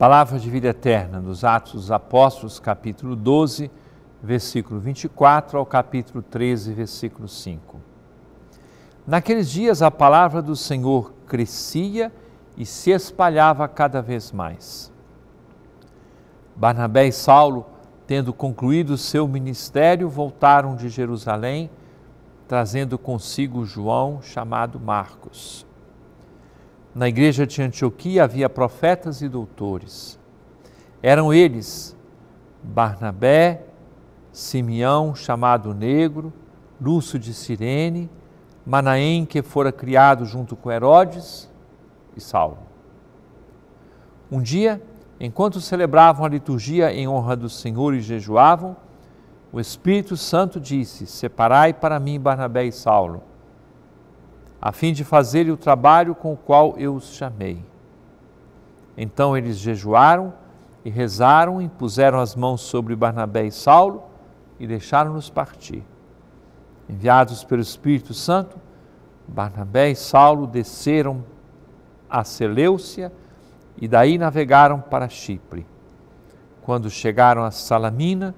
Palavra de vida eterna, nos Atos dos Apóstolos, capítulo 12, versículo 24 ao capítulo 13, versículo 5. Naqueles dias a palavra do Senhor crescia e se espalhava cada vez mais. Barnabé e Saulo, tendo concluído seu ministério, voltaram de Jerusalém, trazendo consigo João, chamado Marcos. Na igreja de Antioquia havia profetas e doutores. Eram eles Barnabé, Simeão, chamado Negro, Lúcio de Cirene, Manaém, que fora criado junto com Herodes, e Saulo. Um dia, enquanto celebravam a liturgia em honra do Senhor e jejuavam, o Espírito Santo disse: Separai para mim Barnabé e Saulo, a fim de fazerem o trabalho com o qual eu os chamei. Então eles jejuaram e rezaram, e puseram as mãos sobre Barnabé e Saulo e deixaram-nos partir. Enviados pelo Espírito Santo, Barnabé e Saulo desceram a Seleucia e daí navegaram para Chipre. Quando chegaram a Salamina,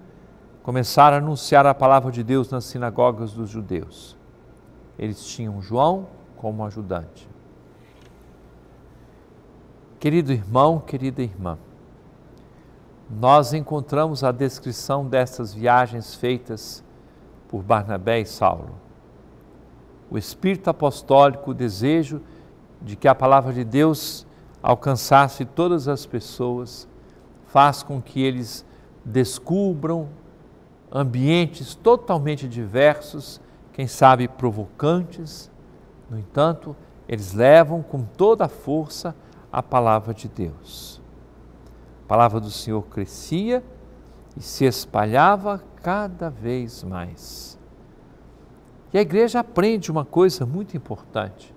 começaram a anunciar a palavra de Deus nas sinagogas dos judeus. Eles tinham João como ajudante. Querido irmão, querida irmã, nós encontramos a descrição dessas viagens feitas por Barnabé e Saulo. O espírito apostólico, o desejo de que a palavra de Deus alcançasse todas as pessoas, faz com que eles descubram ambientes totalmente diversos quem sabe provocantes, no entanto, eles levam com toda a força a palavra de Deus. A palavra do Senhor crescia e se espalhava cada vez mais. E a igreja aprende uma coisa muito importante.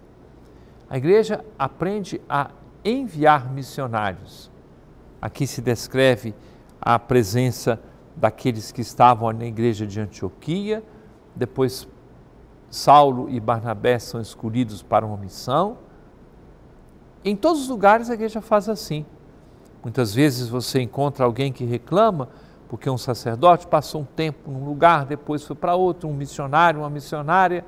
A igreja aprende a enviar missionários. Aqui se descreve a presença daqueles que estavam na igreja de Antioquia, depois Saulo e Barnabé são escolhidos para uma missão. Em todos os lugares a igreja faz assim. Muitas vezes você encontra alguém que reclama porque um sacerdote passou um tempo num lugar, depois foi para outro, um missionário, uma missionária,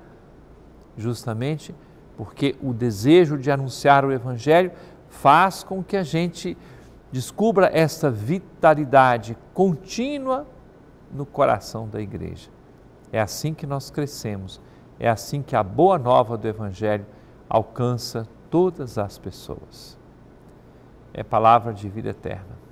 justamente porque o desejo de anunciar o evangelho faz com que a gente descubra esta vitalidade contínua no coração da igreja. É assim que nós crescemos, é assim que a boa nova do Evangelho alcança todas as pessoas. É palavra de vida eterna.